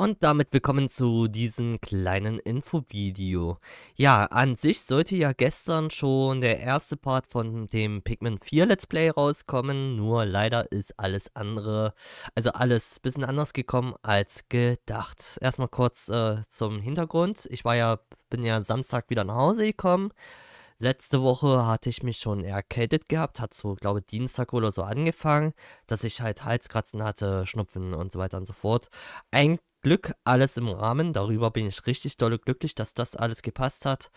Und damit willkommen zu diesem kleinen Infovideo. Ja, an sich sollte ja gestern schon der erste Part von dem Pikmin 4 Let's Play rauskommen, nur leider ist alles andere, also alles ein bisschen anders gekommen als gedacht. Erstmal kurz äh, zum Hintergrund. Ich war ja, bin ja Samstag wieder nach Hause gekommen. Letzte Woche hatte ich mich schon erkältet gehabt, hat so, glaube ich, Dienstag oder so angefangen, dass ich halt Halskratzen hatte, Schnupfen und so weiter und so fort. Eigentlich Glück alles im Rahmen. Darüber bin ich richtig dolle glücklich, dass das alles gepasst hat.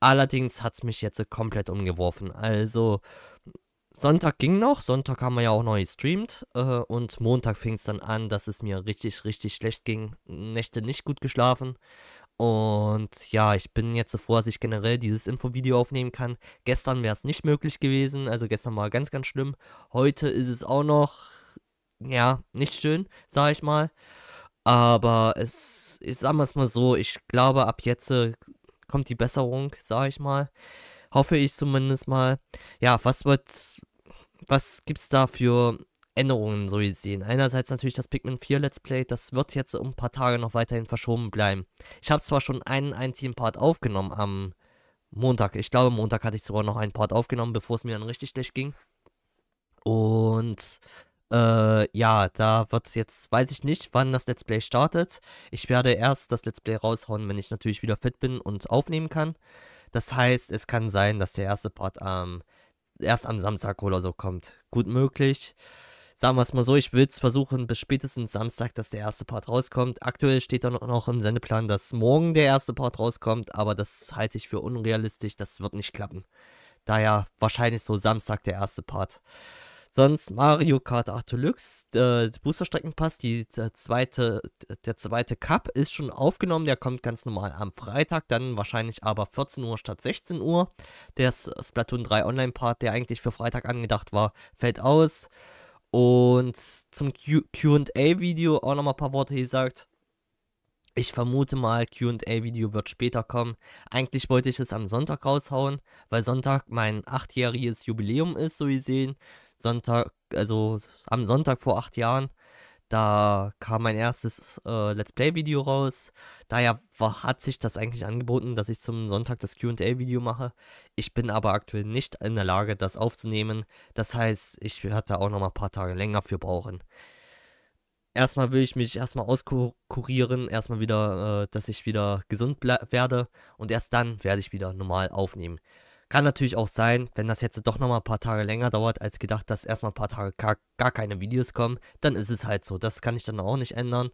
Allerdings hat es mich jetzt komplett umgeworfen. Also Sonntag ging noch, Sonntag haben wir ja auch neu gestreamt äh, und Montag fing es dann an, dass es mir richtig, richtig schlecht ging. Nächte nicht gut geschlafen. Und ja, ich bin jetzt so froh, dass ich generell dieses Infovideo aufnehmen kann. Gestern wäre es nicht möglich gewesen, also gestern war ganz, ganz schlimm. Heute ist es auch noch, ja, nicht schön, sag ich mal. Aber es, ich sag es mal so, ich glaube, ab jetzt äh, kommt die Besserung, sag ich mal. Hoffe ich zumindest mal. Ja, was wird, was gibt's da für Änderungen so wie Sie sehen? Einerseits natürlich das Pikmin 4 Let's Play, das wird jetzt um ein paar Tage noch weiterhin verschoben bleiben. Ich habe zwar schon einen einzigen Part aufgenommen am Montag. Ich glaube, Montag hatte ich sogar noch einen Part aufgenommen, bevor es mir dann richtig schlecht ging. Und äh, ja, da wird jetzt, weiß ich nicht, wann das Let's Play startet. Ich werde erst das Let's Play raushauen, wenn ich natürlich wieder fit bin und aufnehmen kann. Das heißt, es kann sein, dass der erste Part ähm, erst am Samstag oder so kommt. Gut möglich. Sagen wir es mal so, ich will es versuchen, bis spätestens Samstag, dass der erste Part rauskommt. Aktuell steht da noch im Sendeplan, dass morgen der erste Part rauskommt, aber das halte ich für unrealistisch, das wird nicht klappen. Daher wahrscheinlich so Samstag der erste Part. Sonst Mario Kart 8 Deluxe, äh, Boosterstreckenpass, die, der, äh, zweite, der zweite Cup ist schon aufgenommen. Der kommt ganz normal am Freitag, dann wahrscheinlich aber 14 Uhr statt 16 Uhr. Der Splatoon 3 Online-Part, der eigentlich für Freitag angedacht war, fällt aus. Und zum QA-Video auch nochmal ein paar Worte gesagt. Ich vermute mal, QA-Video wird später kommen. Eigentlich wollte ich es am Sonntag raushauen, weil Sonntag mein achtjähriges Jubiläum ist, so gesehen. Sonntag, also am Sonntag vor acht Jahren, da kam mein erstes äh, Let's Play-Video raus. Daher war, hat sich das eigentlich angeboten, dass ich zum Sonntag das QA-Video mache. Ich bin aber aktuell nicht in der Lage, das aufzunehmen. Das heißt, ich werde da auch nochmal ein paar Tage länger für brauchen. Erstmal will ich mich erstmal auskurieren, erstmal wieder, äh, dass ich wieder gesund werde und erst dann werde ich wieder normal aufnehmen. Kann natürlich auch sein, wenn das jetzt doch nochmal ein paar Tage länger dauert als gedacht, dass erstmal ein paar Tage gar, gar keine Videos kommen, dann ist es halt so. Das kann ich dann auch nicht ändern.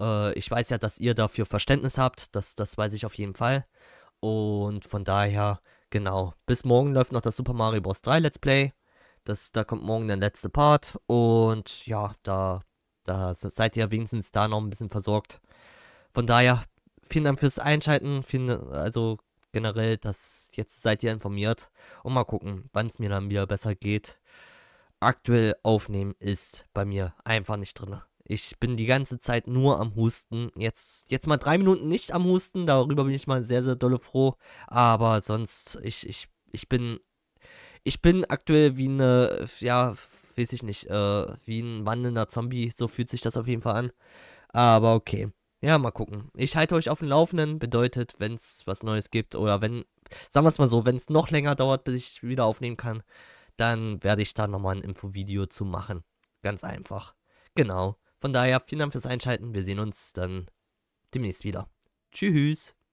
Äh, ich weiß ja, dass ihr dafür Verständnis habt, das, das weiß ich auf jeden Fall. Und von daher, genau, bis morgen läuft noch das Super Mario Bros. 3 Let's Play. Das, da kommt morgen der letzte Part und ja, da, da seid ihr wenigstens da noch ein bisschen versorgt. Von daher, vielen Dank fürs Einschalten, vielen, also generell, dass jetzt seid ihr informiert und mal gucken, wann es mir dann wieder besser geht. Aktuell aufnehmen ist bei mir einfach nicht drin. Ich bin die ganze Zeit nur am Husten. Jetzt, jetzt mal drei Minuten nicht am Husten, darüber bin ich mal sehr, sehr dolle froh. Aber sonst, ich, ich, ich bin. Ich bin aktuell wie eine, ja, weiß ich nicht, äh, wie ein wandelnder Zombie. So fühlt sich das auf jeden Fall an. Aber okay. Ja, mal gucken. Ich halte euch auf dem Laufenden. Bedeutet, wenn es was Neues gibt oder wenn, sagen wir es mal so, wenn es noch länger dauert, bis ich wieder aufnehmen kann, dann werde ich da nochmal ein Infovideo zu machen. Ganz einfach. Genau. Von daher, vielen Dank fürs Einschalten. Wir sehen uns dann demnächst wieder. Tschüss.